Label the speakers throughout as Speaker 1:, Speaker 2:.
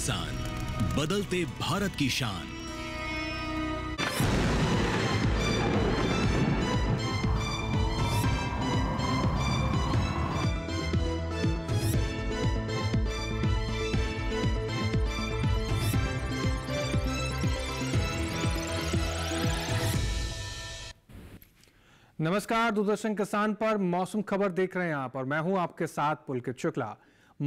Speaker 1: किसान बदलते भारत की शान
Speaker 2: नमस्कार दूरदर्शन किसान पर मौसम खबर देख रहे हैं आप और मैं हूं आपके साथ पुलकित शुक्ला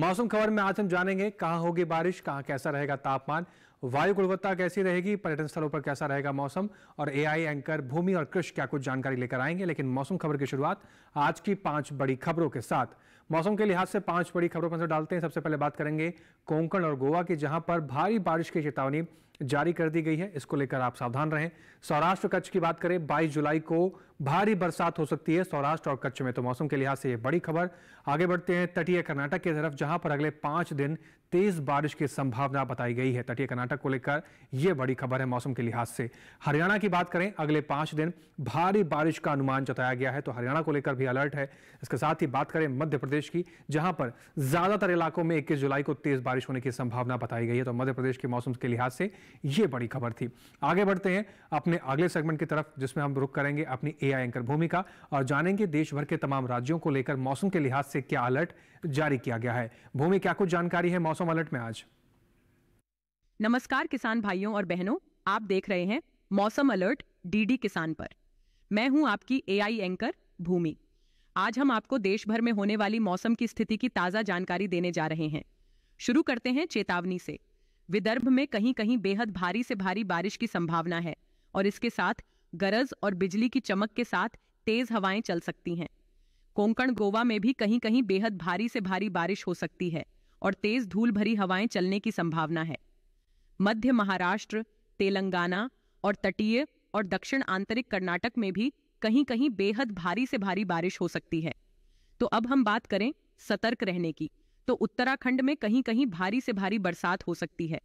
Speaker 2: मौसम खबर में आज हम जानेंगे कहाँ होगी बारिश कहाँ कैसा रहेगा तापमान वायु गुणवत्ता कैसी रहेगी पर्यटन स्थलों पर कैसा रहेगा मौसम और एआई एंकर भूमि और कृषि क्या कुछ जानकारी लेकर आएंगे लेकिन मौसम खबर की शुरुआत आज की पांच बड़ी खबरों के साथ मौसम के लिहाज से पांच बड़ी खबरों पर नजर डालते हैं सबसे पहले बात करेंगे कोंकण और गोवा की जहां पर भारी बारिश की चेतावनी जारी कर दी गई है इसको लेकर आप सावधान रहें सौराष्ट्र कच्छ की बात करें 22 जुलाई को भारी बरसात हो सकती है सौराष्ट्र और कच्छ में तो मौसम के लिहाज से ये बड़ी खबर आगे बढ़ते हैं तटीय कर्नाटक की तरफ जहां पर अगले पांच दिन तेज बारिश की संभावना बताई गई है तटीय कर्नाटक को लेकर यह बड़ी खबर है मौसम के लिहाज से हरियाणा की बात करें अगले पांच दिन भारी बारिश का अनुमान जताया गया है तो हरियाणा को लेकर भी अलर्ट है इसके साथ ही बात करें मध्य प्रदेश की जहां पर ज्यादातर इलाकों में इक्कीस जुलाई को तेज बारिश होने की संभावना बताई गई है तो मध्य प्रदेश के मौसम के लिहाज से ये बड़ी खबर थी आगे बढ़ते हैं अपने अगले सेगमेंट की तरफ जिसमें हम रुक करेंगे अपनी ए एंकर भूमिका और जानेंगे देश भर के तमाम राज्यों को लेकर मौसम के लिहाज से क्या अलर्ट जारी किया गया है भूमि क्या कुछ जानकारी है मौसम अलर्ट में आज
Speaker 3: नमस्कार किसान भाइयों और बहनों आप देख रहे हैं मौसम अलर्ट डीडी किसान पर मैं हूं आपकी एआई एंकर भूमि आज हम आपको देश भर में होने वाली मौसम की स्थिति की ताजा जानकारी देने जा रहे हैं शुरू करते हैं चेतावनी से विदर्भ में कहीं कहीं बेहद भारी से भारी बारिश की संभावना है और इसके साथ गरज और बिजली की चमक के साथ तेज हवाएं चल सकती हैं कोंकण गोवा में भी कहीं कहीं बेहद भारी से भारी बारिश हो सकती है और तेज धूल भरी हवाएं चलने की संभावना है मध्य महाराष्ट्र तेलंगाना और तटीय और दक्षिण आंतरिक कर्नाटक में भी कहीं कहीं बेहद भारी से भारी बारिश हो सकती है तो अब हम बात करें सतर्क रहने की तो उत्तराखंड में कहीं कहीं भारी से भारी बरसात हो सकती है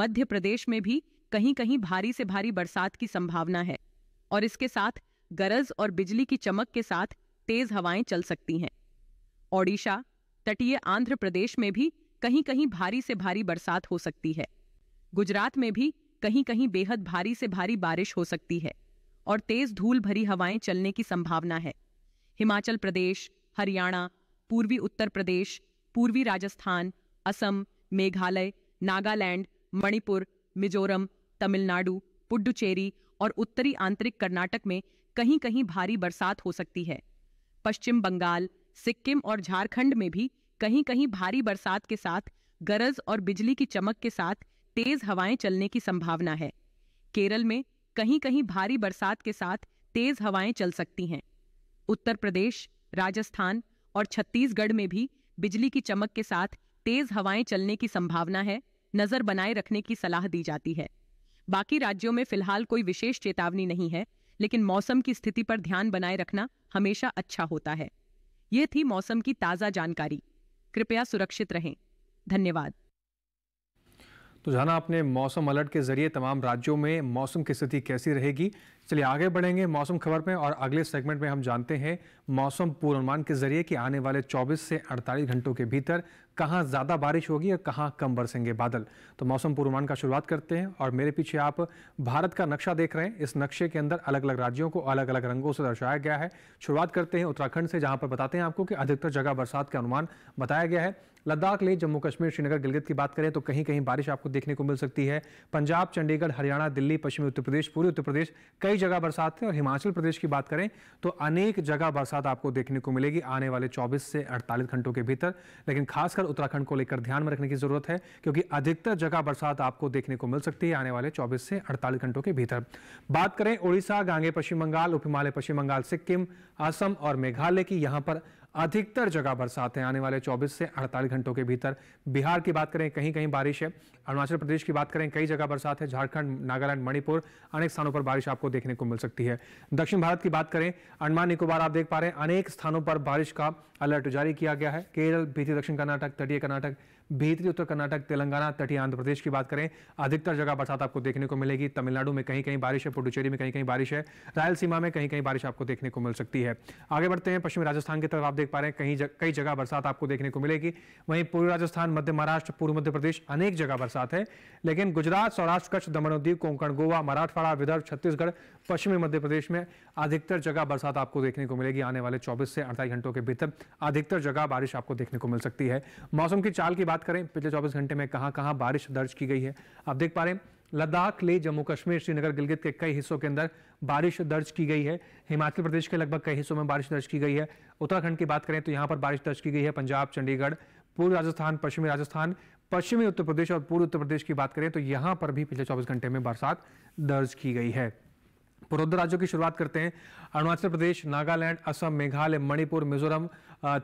Speaker 3: मध्य प्रदेश में भी कहीं कहीं भारी से भारी बरसात की संभावना है और इसके साथ गरज और बिजली की चमक के साथ तेज हवाएं चल सकती हैं ओडिशा तटीय आंध्र प्रदेश में भी कहीं कहीं भारी से भारी बरसात हो सकती है गुजरात में भी कहीं कहीं बेहद भारी से भारी बारिश हो सकती है और तेज धूल भरी हवाएं चलने की संभावना है हिमाचल प्रदेश हरियाणा पूर्वी उत्तर प्रदेश पूर्वी राजस्थान असम मेघालय नागालैंड मणिपुर मिजोरम तमिलनाडु पुडुचेरी और उत्तरी आंतरिक कर्नाटक में कहीं कहीं भारी बरसात हो सकती है पश्चिम बंगाल सिक्किम और झारखंड में भी कहीं कहीं भारी बरसात के साथ गरज और बिजली की चमक के साथ तेज हवाएं चलने की संभावना है केरल में कहीं कहीं भारी बरसात के साथ तेज हवाएं चल सकती हैं उत्तर प्रदेश राजस्थान और छत्तीसगढ़ में भी बिजली की चमक के साथ तेज हवाएं चलने की संभावना है नजर बनाए रखने की सलाह दी जाती है बाकी राज्यों में फिलहाल कोई विशेष चेतावनी नहीं है लेकिन मौसम की स्थिति पर ध्यान बनाए रखना हमेशा अच्छा होता है ये थी मौसम की ताज़ा जानकारी कृपया सुरक्षित रहें धन्यवाद
Speaker 2: तो जाना आपने मौसम अलर्ट के जरिए तमाम राज्यों में मौसम की स्थिति कैसी रहेगी चलिए आगे बढ़ेंगे मौसम खबर में और अगले सेगमेंट में हम जानते हैं मौसम पूर्वानुमान के जरिए कि आने वाले 24 से 48 घंटों के भीतर कहाँ ज़्यादा बारिश होगी और कहाँ कम बरसेंगे बादल तो मौसम पूर्वानुमान का शुरुआत करते हैं और मेरे पीछे आप भारत का नक्शा देख रहे हैं इस नक्शे के अंदर अलग अलग राज्यों को अलग अलग रंगों से दर्शाया गया है शुरुआत करते हैं उत्तराखंड से जहाँ पर बताते हैं आपको कि अधिकतर जगह बरसात का अनुमान बताया गया है लद्दाख ले जम्मू कश्मीर श्रीनगर गिलगित की बात करें तो कहीं कहीं बारिश आपको देखने को मिल सकती है पंजाब चंडीगढ़ हरियाणा दिल्ली पश्चिमी उत्तर प्रदेश पूर्वी उत्तर प्रदेश कई जगह बरसात है और हिमाचल प्रदेश की बात करें तो अनेक जगह बरसात आपको देखने को मिलेगी आने वाले चौबीस से अड़तालीस घंटों के भीतर लेकिन खासकर उत्तराखंड को लेकर ध्यान में रखने की जरूरत है क्योंकि अधिकतर जगह बरसात आपको देखने को मिल सकती है आने वाले 24 से 48 घंटों के भीतर बात करें ओडिशा गांगे पश्चिम बंगाल उप हिमालय पश्चिम बंगाल सिक्किम असम और मेघालय की यहां पर अधिकतर जगह बरसात है आने वाले 24 से 48 घंटों के भीतर बिहार की बात करें कहीं कहीं बारिश है अरुणाचल प्रदेश की बात करें कई जगह बरसात है झारखंड नागालैंड मणिपुर अनेक स्थानों पर बारिश आपको देखने को मिल सकती है दक्षिण भारत की बात करें अंडमान निकोबार आप देख पा रहे हैं अनेक स्थानों पर बारिश का अलर्ट जारी किया गया है केरल भीती दक्षिण कर्नाटक तटीय कर्नाटक भीतरी उत्तर कर्नाटक तेलंगाना तटीय आंध्र प्रदेश की बात करें अधिकतर जगह बरसात आपको देखने को मिलेगी तमिलनाडु में कहीं कहीं बारिश है पुडुचेरी में कहीं कहीं बारिश है रायलसीमा में कहीं कहीं बारिश आपको देखने को मिल सकती है आगे बढ़ते हैं पश्चिमी राजस्थान की तरफ आप देख पा रहे हैं कहीं कई जगह बरसात आपको देखने को मिलेगी वहीं पूर्व राजस्थान मध्य महाराष्ट्र पूर्व मध्य प्रदेश अनेक जगह बरसात है लेकिन गुजरात सौराष्ट्र कच्छ दमन कोंकण गोवा मराठवाड़ा विदर्भ छत्तीसगढ़ पश्चिमी मध्य प्रदेश में अधिकतर जगह बरसात आपको देखने को मिलेगी आने वाले चौबीस से अड़तालीस घंटों के भीतर अधिकतर जगह बारिश आपको देखने को मिल सकती है मौसम की चाल की बात बात करें पिछले 24 घंटे में कहां कहां बारिश दर्ज की गई है आप देख पा रहे हैं लद्दाख ले जम्मू कश्मीर श्रीनगर गिलगित के कई हिस्सों के अंदर बारिश दर्ज की गई है हिमाचल प्रदेश के लगभग कई हिस्सों में बारिश दर्ज की गई है उत्तराखंड की बात करें तो यहाँ पर बारिश दर्ज की गई है पंजाब चंडीगढ़ पूर्व राजस्थान पश्चिमी राजस्थान पश्चिमी उत्तर प्रदेश और पूर्व उत्तर प्रदेश की बात करें तो यहाँ पर भी पिछले चौबीस घंटे में बरसात दर्ज की गई है पूर्वोत्तर राज्यों की शुरुआत करते हैं अरुणाचल प्रदेश नागालैंड असम मेघालय मणिपुर मिजोरम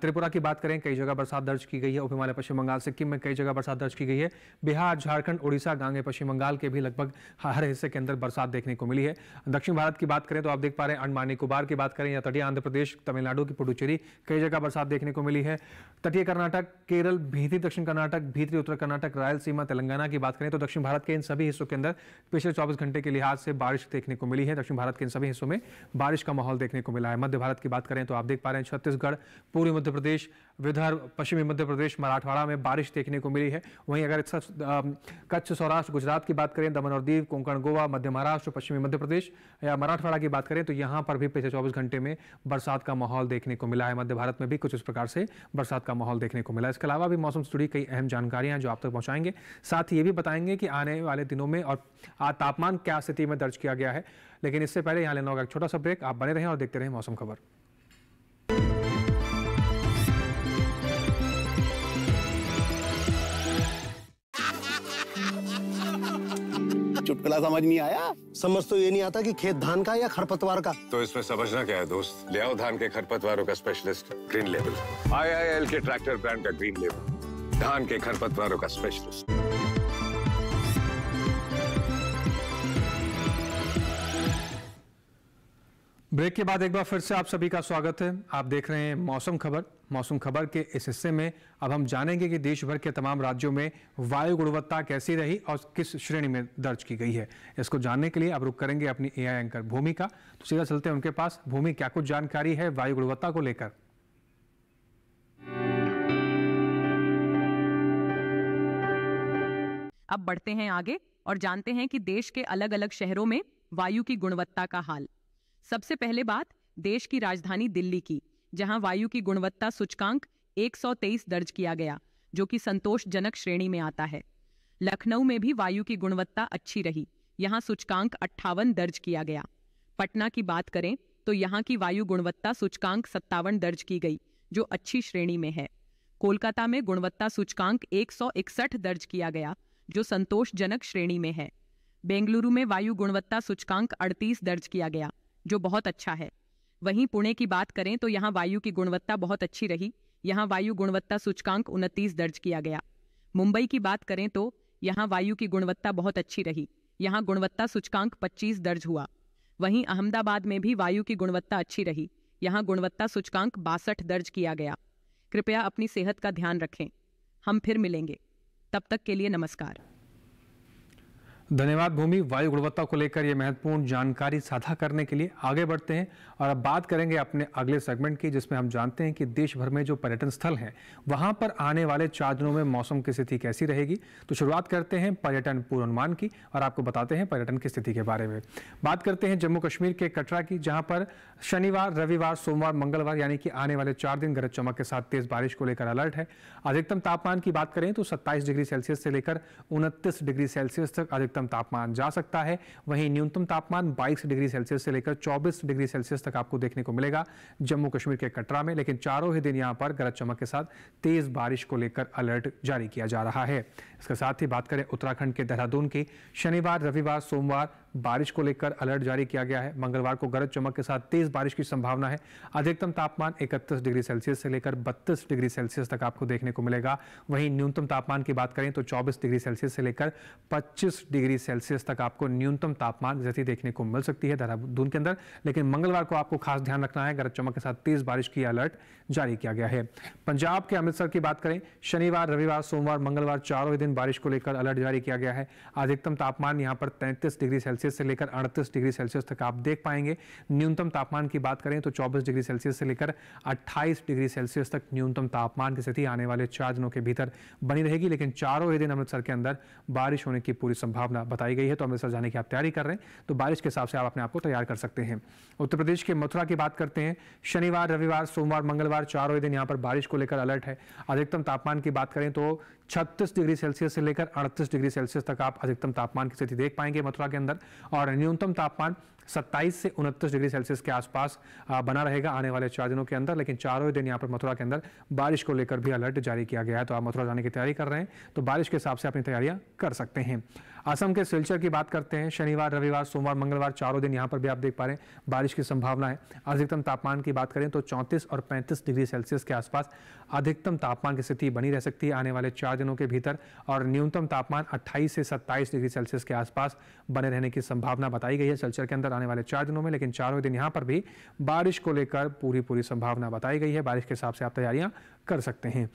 Speaker 2: त्रिपुरा की बात करें कई जगह बरसात दर्ज की गई है उप हिमालय पश्चिम बंगाल सिक्किम में कई जगह बरसात दर्ज की गई है बिहार झारखंड उड़ीसा गांगे पश्चिम बंगाल के भी लगभग हर हिस्से के अंदर बरसात देखने को मिली है दक्षिण भारत की बात करें तो आप देख पा रहे हैं अंडमान निकोबार की बात करें या तटीय आंध्र प्रदेश तमिलनाडु की पुडुचेरी कई जगह बरसात देखने को मिली है तटीय कर्नाटक केरल भीतरी दक्षिण कर्नाटक भीतरी उत्तर कर्नाटक रायलसीमा तेलंगाना की बात करें तो दक्षिण भारत के इन सभी हिस्सों के अंदर पिछले चौबीस घंटे के लिहाज से बारिश देखने को मिली है दक्षिण भारत के इन सभी हिस्सों में बारिश का माहौल देखने को मिला है मध्य भारत की बात करें तो आप देख पा रहे हैं छत्तीसगढ़ पूर्वी मध्य प्रदेश विदर्भ पश्चिमी मध्य प्रदेश मराठवाड़ा में बारिश देखने को मिली है वहीं अगर कच्छ सौराष्ट्र गुजरात की बात करें दमन और दीव कोंकण गोवा मध्य महाराष्ट्र पश्चिमी मध्य प्रदेश या मराठवाड़ा की बात करें तो यहाँ पर भी पिछले चौबीस घंटे में बरसात का माहौल देखने को मिला है मध्य भारत में भी कुछ इस प्रकार से बरसात का माहौल देखने को मिला इसके अलावा भी मौसम से जुड़ी कई अहम जानकारियां जो आप तक पहुंचाएंगे साथ ही ये भी बताएंगे कि आने वाले दिनों में और तापमान क्या स्थिति में दर्ज किया गया है लेकिन इससे पहले यहाँ लेना होगा एक छोटा सा ब्रेक आप बने रहें और देखते रहें मौसम खबर
Speaker 1: चुटकुला समझ नहीं आया समझ तो ये नहीं आता कि खेत धान का या खरपतवार का
Speaker 2: तो इसमें समझना क्या है दोस्त ले आओ धान के खरपतवारों का specialist green level I I L के ट्रैक्टर ब्रांड का ग्रीन लेवल धान के खरपतवारों का स्पेशलिस्ट ब्रेक के बाद एक बार फिर से आप सभी का स्वागत है आप देख रहे हैं मौसम खबर मौसम खबर के इस हिस्से में अब हम जानेंगे कि देश भर के तमाम राज्यों में वायु गुणवत्ता कैसी रही और किस श्रेणी में दर्ज की गई है इसको जानने के लिए अब रुक करेंगे अपनी आई एंकर भूमि का तो सीधा चलते हैं उनके पास भूमि क्या कुछ जानकारी है वायु गुणवत्ता को लेकर
Speaker 3: अब बढ़ते हैं आगे और जानते हैं कि देश के अलग अलग शहरों में वायु की गुणवत्ता का हाल सबसे पहले बात देश की राजधानी दिल्ली की जहां वायु की गुणवत्ता सूचकांक 123 दर्ज किया गया जो कि संतोषजनक श्रेणी में आता है लखनऊ में भी वायु की गुणवत्ता अच्छी रही यहाँ सूचकांक अट्ठावन दर्ज किया गया पटना की बात करें तो यहाँ की वायु गुणवत्ता सूचकांक सत्तावन दर्ज की गई जो अच्छी श्रेणी में है कोलकाता में गुणवत्ता सूचकांक 161 दर्ज किया गया जो संतोषजनक श्रेणी में है बेंगलुरु में वायु गुणवत्ता सूचकांक 38 दर्ज किया गया जो बहुत अच्छा है वहीं पुणे की बात करें तो यहाँ वायु की गुणवत्ता बहुत अच्छी रही यहाँ वायु गुणवत्ता सूचकांक उनतीस दर्ज किया गया मुंबई की बात करें तो यहाँ वायु की गुणवत्ता बहुत अच्छी रही यहाँ गुणवत्ता सूचकांक 25 दर्ज हुआ वहीं अहमदाबाद में भी वायु की गुणवत्ता अच्छी रही यहाँ गुणवत्ता सूचकांक बासठ दर्ज किया गया कृपया अपनी सेहत का ध्यान रखें हम फिर मिलेंगे तब तक के लिए नमस्कार
Speaker 2: धन्यवाद भूमि वायु गुणवत्ता को लेकर यह महत्वपूर्ण जानकारी साझा करने के लिए आगे बढ़ते हैं और अब बात करेंगे अपने अगले सेगमेंट की जिसमें हम जानते हैं कि देश भर में जो पर्यटन स्थल हैं वहाँ पर आने वाले चार दिनों में मौसम की स्थिति कैसी रहेगी तो शुरुआत करते हैं पर्यटन पूर्वानुमान की और आपको बताते हैं पर्यटन की स्थिति के बारे में बात करते हैं जम्मू कश्मीर के कटरा की जहाँ पर शनिवार रविवार सोमवार मंगलवार यानी कि आने वाले चार दिन गरज चमक के साथ तेज बारिश को लेकर अलर्ट है अधिकतम तापमान की बात करें तो सत्ताईस डिग्री सेल्सियस से लेकर उनतीस डिग्री सेल्सियस तक अधिकतम अधिकतम तापमान जा सकता है वहीं न्यूनतम तापमान 22 डिग्री सेल्सियस से लेकर 24 डिग्री सेल्सियस तक आपको देखने को मिलेगा जम्मू कश्मीर के कटरा में लेकिन चारों ही दिन यहां पर गरज चमक के साथ तेज बारिश को लेकर अलर्ट जारी किया जा रहा है इसके साथ ही बात करें उत्तराखंड के देहरादून की शनिवार रविवार सोमवार बारिश को लेकर अलर्ट जारी किया गया है मंगलवार को गरज चमक के साथ तेज बारिश की संभावना है अधिकतम तापमान इकतीस डिग्री सेल्सियस से लेकर बत्तीस डिग्री सेल्सियस तक आपको देखने को मिलेगा वहीं न्यूनतम तापमान की बात करें तो चौबीस डिग्री सेल्सियस से लेकर पच्चीस डिग्री सेल्सियस तक आपको न्यूनतम तापमान गति देखने को मिल सकती है देहरादून के अंदर लेकिन मंगलवार को आपको खास ध्यान रखना है गरज चमक के साथ तेज बारिश की अलर्ट जारी किया गया है पंजाब के अमृतसर की बात करें शनिवार रविवार सोमवार मंगलवार चारों दिन बारिश को लेकर अलर्ट जारी किया गया है अधिकतम तापमान यहां पर तैंतीस डिग्री सेल्सियस सेल्सियस से लेकर 38 डिग्री सेल्सियस तक आप देख पाएंगे न्यूनतम तापमान की बात करें तो 24 डिग्री सेल्सियस से लेकर 28 डिग्री सेल्सियस तक न्यूनतम तापमान की स्थिति आने वाले चार दिनों के भीतर बनी रहेगी लेकिन चारों ही दिन अमृतसर के अंदर बारिश होने की पूरी संभावना बताई गई है तो अमृतसर जाने की आप तैयारी कर रहे हैं तो बारिश के हिसाब से आप अपने आप को तैयार कर सकते हैं उत्तर प्रदेश के मथुरा की बात करते हैं शनिवार रविवार सोमवार मंगलवार चारों दिन यहाँ पर बारिश को लेकर अलर्ट है अधिकतम तापमान की बात करें तो छत्तीस डिग्री सेल्सियस से लेकर अड़तीस डिग्री सेल्सियस तक आप अधिकतम तापमान की स्थिति देख पाएंगे मथुरा के अंदर और न्यूनतम तापमान 27 से उनतीस डिग्री सेल्सियस के आसपास बना रहेगा आने वाले चार दिनों के अंदर लेकिन चारों दिन यहाँ पर मथुरा के अंदर बारिश को लेकर भी अलर्ट जारी किया गया है तो आप मथुरा जाने की तैयारी कर रहे हैं तो बारिश के हिसाब से अपनी तैयारियां कर सकते हैं असम के सिलचर की बात करते हैं शनिवार रविवार सोमवार मंगलवार चारों दिन यहाँ पर भी आप देख पा रहे हैं बारिश की संभावना है अधिकतम तापमान की बात करें तो चौंतीस और पैंतीस डिग्री सेल्सियस के आसपास अधिकतम तापमान की स्थिति बनी रह सकती है आने वाले चार दिनों के भीतर और न्यूनतम तापमान अट्ठाईस से सत्ताईस डिग्री सेल्सियस के आसपास बने रहने की संभावना बताई गई है सिलचर के अंदर आने वाले चार दिनों में लेकिन चारों दिन यहाँ पर भी बारिश को लेकर पूरी पूरी संभावना बताई गई है बारिश के हिसाब से आप तैयारियां कर सकते हैं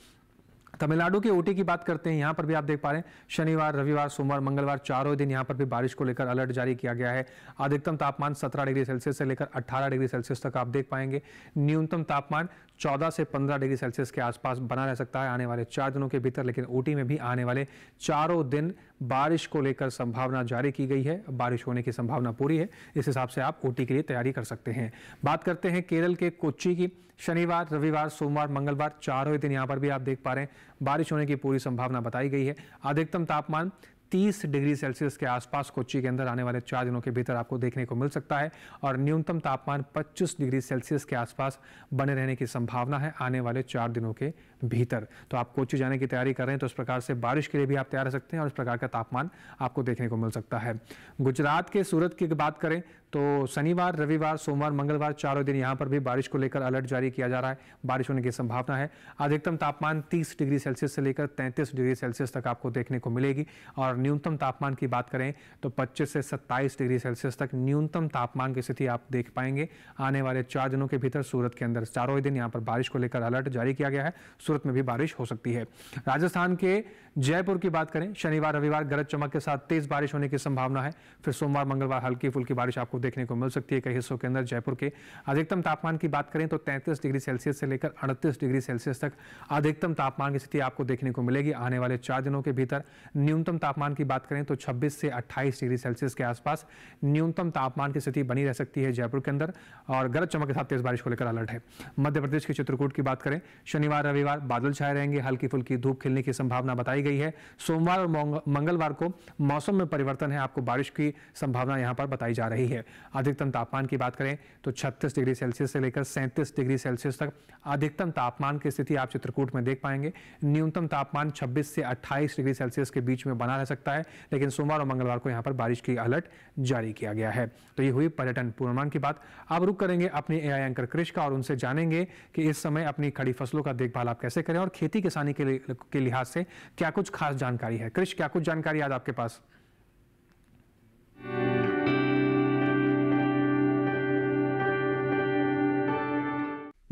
Speaker 2: तमिलनाडु के ओटी की बात करते हैं यहाँ पर भी आप देख पा रहे हैं शनिवार रविवार सोमवार मंगलवार चारों दिन यहाँ पर भी बारिश को लेकर अलर्ट जारी किया गया है अधिकतम तापमान 17 डिग्री सेल्सियस से लेकर 18 डिग्री सेल्सियस तक आप देख पाएंगे न्यूनतम तापमान 14 से 15 डिग्री सेल्सियस के आसपास बना रह सकता है आने वाले चार दिनों के भीतर लेकिन ऊटी में भी आने वाले चारों दिन बारिश को लेकर संभावना जारी की गई है बारिश होने की संभावना पूरी है इस हिसाब से आप ऊटी के लिए तैयारी कर सकते हैं बात करते हैं केरल के कोच्चि की शनिवार रविवार सोमवार मंगलवार चारों दिन यहाँ पर भी आप देख पा रहे हैं बारिश होने की पूरी संभावना बताई गई है अधिकतम तापमान 30 डिग्री सेल्सियस के आसपास कोच्ची के अंदर आने वाले चार दिनों के भीतर आपको देखने को मिल सकता है और न्यूनतम तापमान 25 डिग्री सेल्सियस के आसपास बने रहने की संभावना है आने वाले चार दिनों के भीतर तो आप कोच्ची जाने की तैयारी कर रहे हैं तो इस प्रकार से बारिश के लिए भी आप तैयार रह सकते हैं और इस प्रकार का तापमान आपको देखने को मिल सकता है गुजरात के सूरत की बात करें तो शनिवार रविवार सोमवार मंगलवार चारों दिन यहाँ पर भी बारिश को लेकर अलर्ट जारी किया जा रहा है बारिश होने की संभावना है अधिकतम तापमान 30 डिग्री सेल्सियस से लेकर 33 डिग्री सेल्सियस तक आपको देखने को मिलेगी और न्यूनतम तापमान की बात करें तो 25 से 27 डिग्री सेल्सियस तक न्यूनतम तापमान की स्थिति आप देख पाएंगे आने वाले चार दिनों के भीतर सूरत के अंदर चारों दिन यहाँ पर बारिश को लेकर अलर्ट जारी किया गया है सूरत में भी बारिश हो सकती है राजस्थान के जयपुर की बात करें शनिवार रविवार गरज चमक के साथ तेज बारिश होने की संभावना है फिर सोमवार मंगलवार हल्की फुल्की बारिश आपको देखने को मिल सकती है कई हिस्सों के अंदर जयपुर के अधिकतम तापमान की बात करें तो 33 डिग्री सेल्सियस से लेकर 38 डिग्री सेल्सियस तक अधिकतम तापमान की स्थिति आपको देखने को मिलेगी आने वाले चार दिनों के भीतर न्यूनतम तापमान की बात करें तो छब्बीस से अट्ठाईस डिग्री सेल्सियस के आसपास न्यूनतम तापमान की स्थिति बनी रह सकती है जयपुर के अंदर और गरज चमक के साथ तेज बारिश को लेकर अलर्ट है मध्य प्रदेश के चित्रकूट की बात करें शनिवार रविवार बादल छाए रहेंगे हल्की फुल्की धूप खिलने की संभावना बताई गई है सोमवार और मंगलवार को मौसम में परिवर्तन है आपको बारिश की संभावना यहां पर बताई जा रही है अधिकतम तापमान की बात करें तो 36 डिग्री सेल्सियस से लेकर 37 डिग्री सेल्सियस तक अधिकतम तापमान की स्थिति आप चित्रकूट में देख पाएंगे न्यूनतम तापमान 26 से 28 डिग्री सेल्सियस के बीच में बना रह सकता है लेकिन सोमवार और मंगलवार को यहाँ पर बारिश की अलर्ट जारी किया गया है तो ये हुई पर्यटन पूर्वानुमान की बात अब रुक करेंगे अपने ए एंकर कृषि का और उनसे जानेंगे कि इस समय अपनी खड़ी फसलों का देखभाल आप कैसे करें और खेती किसानी के, लिहाज से क्या कुछ खास जानकारी है कृषि क्या कुछ जानकारी आज आपके पास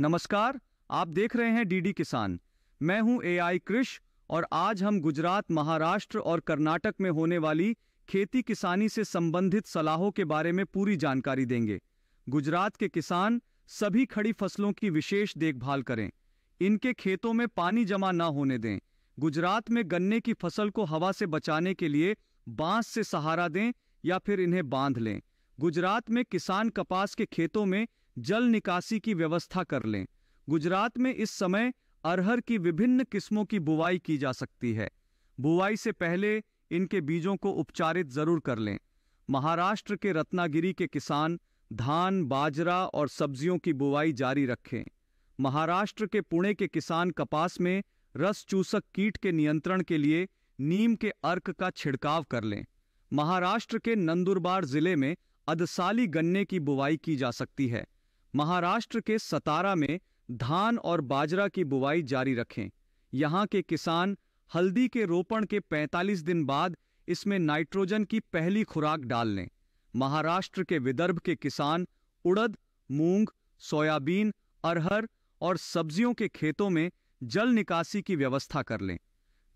Speaker 1: नमस्कार आप देख रहे हैं डीडी किसान मैं हूं एआई कृष और आज हम गुजरात महाराष्ट्र और कर्नाटक में होने वाली खेती किसानी से संबंधित सलाहों के बारे में पूरी जानकारी देंगे गुजरात के किसान सभी खड़ी फसलों की विशेष देखभाल करें इनके खेतों में पानी जमा न होने दें गुजरात में गन्ने की फसल को हवा से बचाने के लिए बांस से सहारा दें या फिर इन्हें बांध लें गुजरात में किसान कपास के खेतों में जल निकासी की व्यवस्था कर लें गुजरात में इस समय अरहर की विभिन्न किस्मों की बुवाई की जा सकती है बुवाई से पहले इनके बीजों को उपचारित जरूर कर लें महाराष्ट्र के रत्नागिरी के किसान धान बाजरा और सब्जियों की बुवाई जारी रखें महाराष्ट्र के पुणे के किसान कपास में रस चूसक कीट के नियंत्रण के लिए नीम के अर्क का छिड़काव कर लें महाराष्ट्र के नंदुरबार जिले में अदसाली गन्ने की बुवाई की जा सकती है महाराष्ट्र के सतारा में धान और बाजरा की बुवाई जारी रखें यहाँ के किसान हल्दी के रोपण के 45 दिन बाद इसमें नाइट्रोजन की पहली खुराक डाल लें महाराष्ट्र के विदर्भ के किसान उड़द मूंग सोयाबीन अरहर और सब्जियों के खेतों में जल निकासी की व्यवस्था कर लें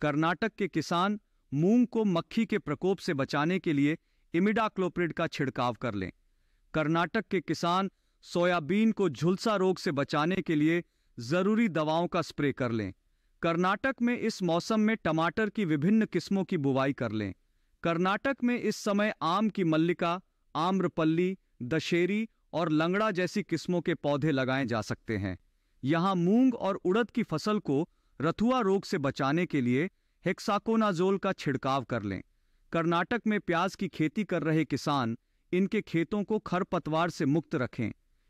Speaker 1: कर्नाटक के किसान मूंग को मक्खी के प्रकोप से बचाने के लिए इमिडाक्लोप्रिड का छिड़काव कर लें कर्नाटक के किसान सोयाबीन को झुलसा रोग से बचाने के लिए जरूरी दवाओं का स्प्रे कर लें कर्नाटक में इस मौसम में टमाटर की विभिन्न किस्मों की बुवाई कर लें कर्नाटक में इस समय आम की मल्लिका आम्रपल्ली दशेरी और लंगड़ा जैसी किस्मों के पौधे लगाए जा सकते हैं यहाँ मूंग और उड़द की फसल को रथुआ रोग से बचाने के लिए हेक्साकोनाजोल का छिड़काव कर लें कर्नाटक में प्याज की खेती कर रहे किसान इनके खेतों को खरपतवार से मुक्त रखें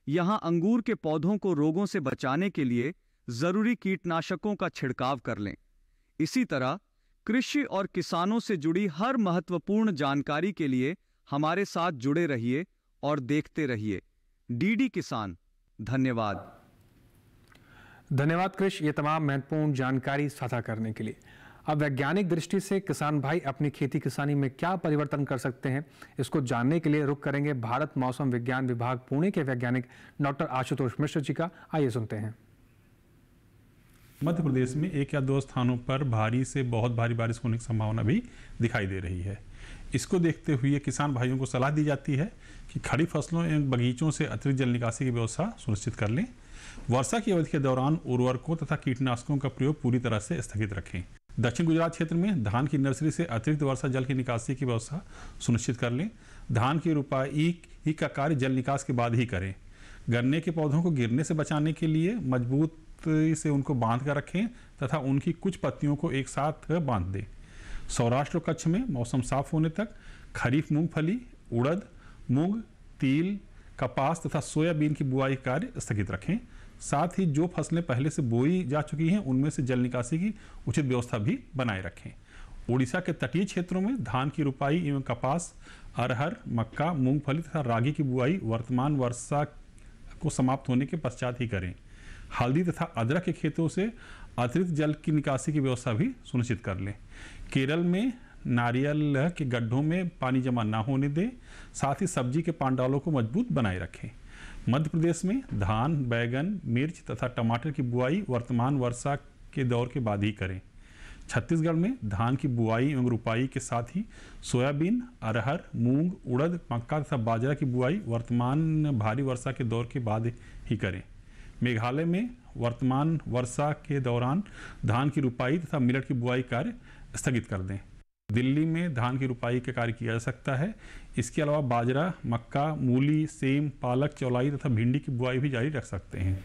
Speaker 1: यहां अंगूर के पौधों को रोगों से बचाने के लिए जरूरी कीटनाशकों का छिड़काव कर लें इसी तरह कृषि और किसानों से जुड़ी हर महत्वपूर्ण जानकारी के लिए हमारे साथ जुड़े रहिए और देखते रहिए डीडी किसान धन्यवाद
Speaker 2: धन्यवाद कृषि ये तमाम महत्वपूर्ण जानकारी साझा करने के लिए अब वैज्ञानिक दृष्टि से किसान भाई अपनी खेती किसानी में क्या परिवर्तन कर सकते हैं इसको जानने के लिए रुख करेंगे भारत मौसम विज्ञान विभाग पुणे के वैज्ञानिक डॉक्टर आशुतोष मिश्र जी का आइए सुनते हैं
Speaker 4: मध्य प्रदेश में एक या दो स्थानों पर भारी से बहुत भारी बारिश होने की संभावना भी दिखाई दे रही है इसको देखते हुए किसान भाइयों को सलाह दी जाती है कि खड़ी फसलों एवं बगीचों से अतिरिक्त जल निकासी की व्यवस्था सुनिश्चित कर लें वर्षा की अवधि के दौरान उर्वरकों तथा कीटनाशकों का प्रयोग पूरी तरह से स्थगित रखें दक्षिण गुजरात क्षेत्र में धान की नर्सरी से अतिरिक्त वर्षा जल की निकासी की व्यवस्था सुनिश्चित कर लें धान की रुपाई का कार्य जल निकास के बाद ही करें गन्ने के पौधों को गिरने से बचाने के लिए मजबूत से उनको बांध कर रखें तथा उनकी कुछ पत्तियों को एक साथ बांध दें सौराष्ट्र कच्छ में मौसम साफ होने तक खरीफ मूंगफली उड़द मूंग तिल कपास तथा सोयाबीन की बुआई कार्य स्थगित रखें साथ ही जो फसलें पहले से बोई जा चुकी हैं उनमें से जल निकासी की उचित व्यवस्था भी बनाए रखें ओडिशा के तटीय क्षेत्रों में धान की रुपाई एवं कपास अरहर मक्का मूंगफली तथा रागी की बुआई वर्तमान वर्षा को समाप्त होने के पश्चात ही करें हल्दी तथा अदरक के खेतों से अतिरिक्त जल की निकासी की व्यवस्था भी सुनिश्चित कर लें केरल में नारियल के गड्ढों में पानी जमा ना होने दें साथ ही सब्जी के पांडालों को मजबूत बनाए रखें मध्य प्रदेश में धान बैगन मिर्च तथा टमाटर की बुआई वर्तमान वर्षा के दौर के बाद ही करें छत्तीसगढ़ में धान की बुआई एवं रुपाई के साथ ही सोयाबीन अरहर मूंग उड़द मक्का तथा बाजरा की बुआई वर्तमान भारी वर्षा के दौर के बाद ही करें मेघालय में वर्तमान वर्षा के दौरान धान की रुपाई तथा मिलट की बुआई कार्य स्थगित कर दें दिल्ली में धान की रुपाई का कार्य किया जा सकता है इसके अलावा बाजरा मक्का मूली सेम पालक चौलाई तथा भिंडी की बुआई भी जारी रख सकते हैं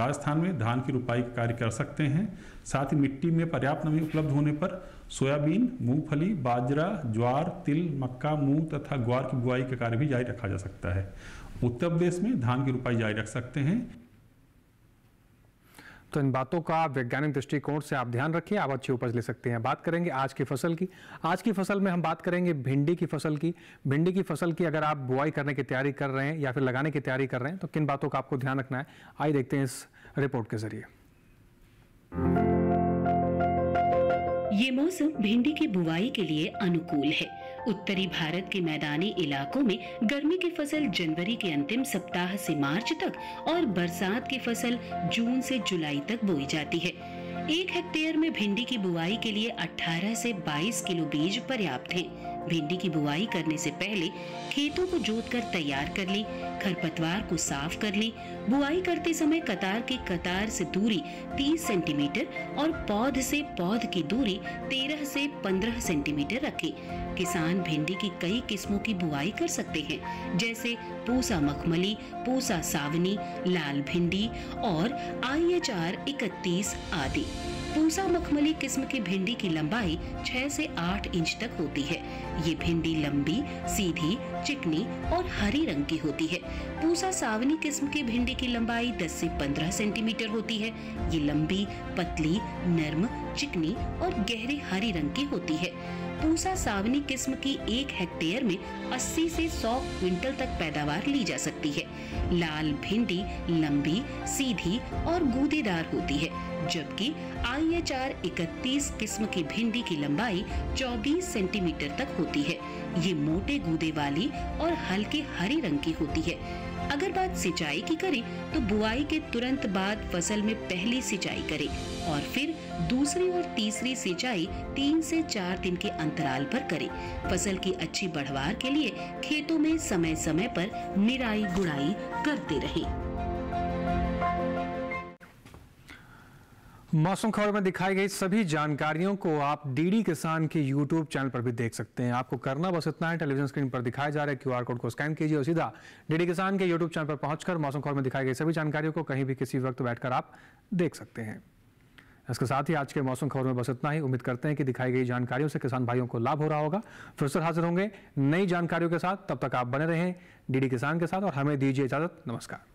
Speaker 4: राजस्थान में धान की रुपाई का कार्य कर सकते हैं साथ ही मिट्टी में पर्याप्त नमी उपलब्ध होने पर सोयाबीन मूंगफली बाजरा ज्वार तिल मक्का मूंग तथा ग्वार की बुआई का कार्य भी जारी रखा जा सकता है उत्तर प्रदेश में धान की रुपाई जारी रख सकते हैं
Speaker 2: तो इन बातों का वैज्ञानिक दृष्टिकोण से आप ध्यान रखिए आप अच्छी उपज ले सकते हैं बात करेंगे आज की फसल की आज की फसल में हम बात करेंगे भिंडी की फसल की भिंडी की फसल की अगर आप बुआई करने की तैयारी कर रहे हैं या फिर लगाने की तैयारी कर रहे हैं तो किन बातों का आपको ध्यान रखना है आइए देखते हैं इस रिपोर्ट के जरिए
Speaker 5: ये मौसम भिंडी की बुआई के लिए अनुकूल है उत्तरी भारत के मैदानी इलाकों में गर्मी की फसल जनवरी के अंतिम सप्ताह से मार्च तक और बरसात की फसल जून से जुलाई तक बोई जाती है एक हेक्टेयर में भिंडी की बुआई के लिए 18 से 22 किलो बीज पर्याप्त हैं। भिंडी की बुआई करने से पहले खेतों को जोत कर तैयार कर लें खरपतवार को साफ कर ली बुआई करते समय कतार के कतार से दूरी 30 सेंटीमीटर और पौध से पौध की दूरी 13 से 15 सेंटीमीटर रखे किसान भिंडी की कई किस्मों की बुआई कर सकते हैं जैसे पूसा मखमली पूसा सावनी लाल भिंडी और आई एच आर इकतीस आदि पूसा मखमली किस्म की भिंडी की लंबाई 6 से 8 इंच तक होती है ये भिंडी लंबी सीधी चिकनी और हरी रंग की होती है पूसा सावनी किस्म की भिंडी की लंबाई 10 से 15 सेंटीमीटर होती है ये लंबी पतली नर्म चिकनी और गहरे हरी रंग की होती है पूसा सावनी किस्म की एक हेक्टेयर में 80 से 100 क्विंटल तक पैदावार ली जा सकती है लाल भिंडी लंबी सीधी और गूदेदार होती है जबकि आई एच आर इकतीस किस्म की भिंडी की लंबाई 24 सेंटीमीटर तक होती है ये मोटे गूदे वाली और हल्के हरे रंग की होती है अगर बात सिंचाई की करें तो बुआई के तुरंत बाद फसल में पहली सिंचाई करें और फिर दूसरी और तीसरी सिंचाई तीन से चार दिन के अंतराल पर करें फसल की अच्छी बढ़वार के लिए खेतों में समय समय पर निराई गुड़ाई करते रहें
Speaker 2: मौसम खबर में दिखाई गई सभी जानकारियों को आप डीडी किसान के यूट्यूब चैनल पर भी देख सकते हैं आपको करना बस इतना है टेलीविजन स्क्रीन पर दिखाया जा रहे क्यूआर कोड को स्कैन कीजिए और सीधा डीडी किसान के यूट्यूब चैनल पर पहुंचकर मौसम खबर में दिखाई गई सभी जानकारियों को कहीं भी किसी वक्त बैठकर आप देख सकते हैं इसके साथ ही आज के मौसम खबर में बस इतना ही उम्मीद करते हैं कि दिखाई गई जानकारियों से किसान भाइयों को लाभ हो रहा होगा फिर से हाजिर होंगे नई जानकारियों के साथ तब तक आप बने रहें डीडी किसान के साथ और हमें दीजिए इजाजत नमस्कार